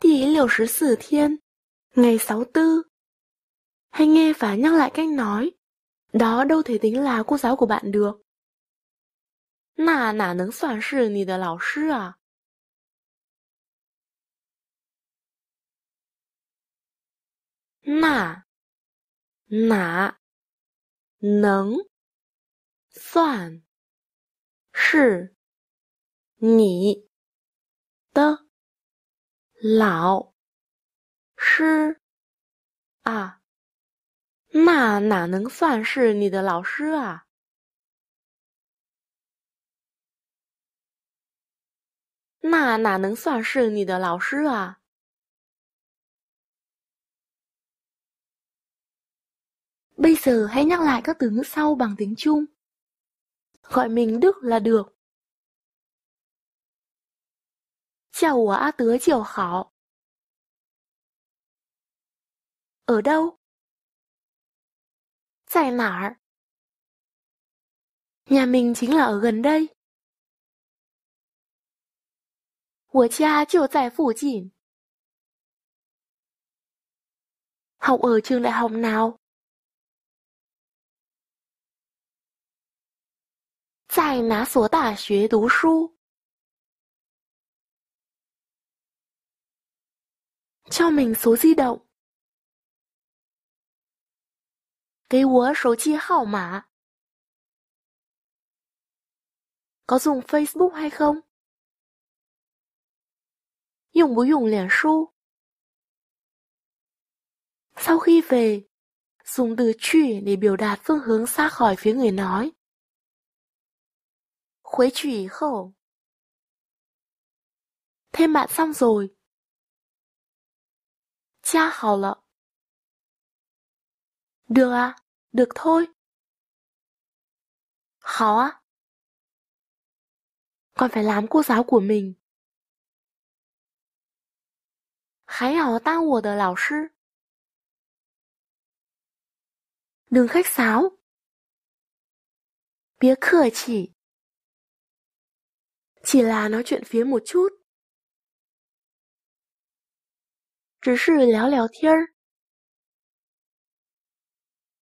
第六十四 thiên, ngày tư hãy nghe và nhắc lại cách nói, đó đâu thể tính là cô giáo của bạn được. 那哪能算是你的老师啊那哪能算是你的老师啊，那哪能算是你的老师啊？那哪能算是你的老师啊？Bây giờ hãy nhắc lại các từ ngữ sau bằng tiếng Trung. Gọi mình Đức là được. 叫我阿德就好。ở đâu? Tại nả? Nhà mình chính là ở gần đây. 我家就在附近。Học ở trường đại học nào? Tại ná số đại học 读书。cho mình số di động có dùng Facebook hay không? Dùng bố dùng liền su. Sau khi về, dùng từ chuyển để biểu đạt phương hướng xa khỏi phía người nói. Khuế chủy khẩu. Thêm bạn xong rồi, 加好了。Được à, được thôi. Hảo à. phải làm cô giáo của mình. Hãy khách sáo. Bia khởi chỉ. Chỉ là nói chuyện phía một chút. 只是聊聊天儿。